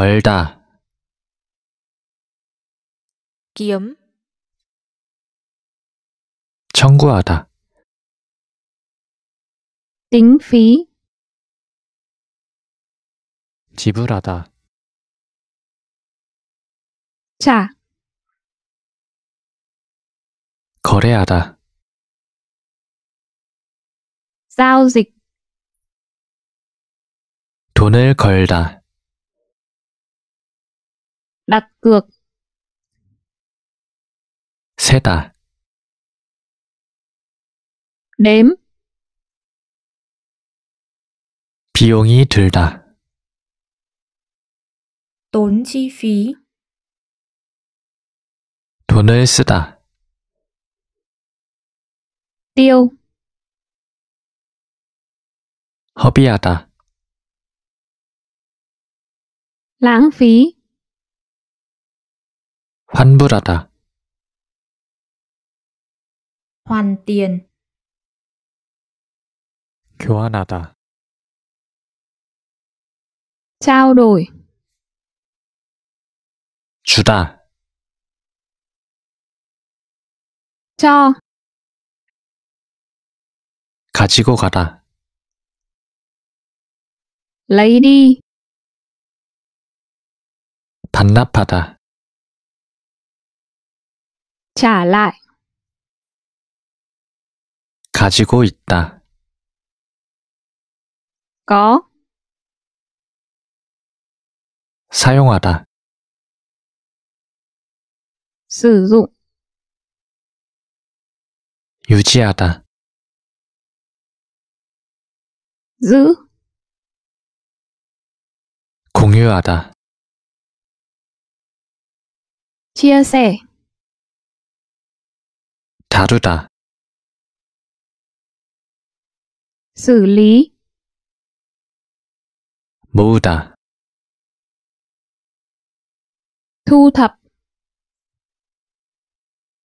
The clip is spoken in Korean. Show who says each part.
Speaker 1: 벌다 기음 청구하다
Speaker 2: t í
Speaker 1: 지불하다 자. 거래하다
Speaker 2: 사우직.
Speaker 1: 돈을 걸다 đặt cược. 세다. đếm. 비용이 들다.
Speaker 2: tốn chi phí.
Speaker 1: 돈을 쓰다. À? tiêu. 허비하다. À
Speaker 2: lãng phí.
Speaker 1: 환불하다
Speaker 2: hoàn tiền
Speaker 1: 교환하다
Speaker 2: trao đổi 주다 cho
Speaker 1: 가지고 가다
Speaker 2: lấy đi
Speaker 1: 반납하다 下来 가지고 있다. có 사용하다. sử dụng 유지하다. giữ 공유하다.
Speaker 2: chia sẻ 다르다 xử lý 모으다 thu thập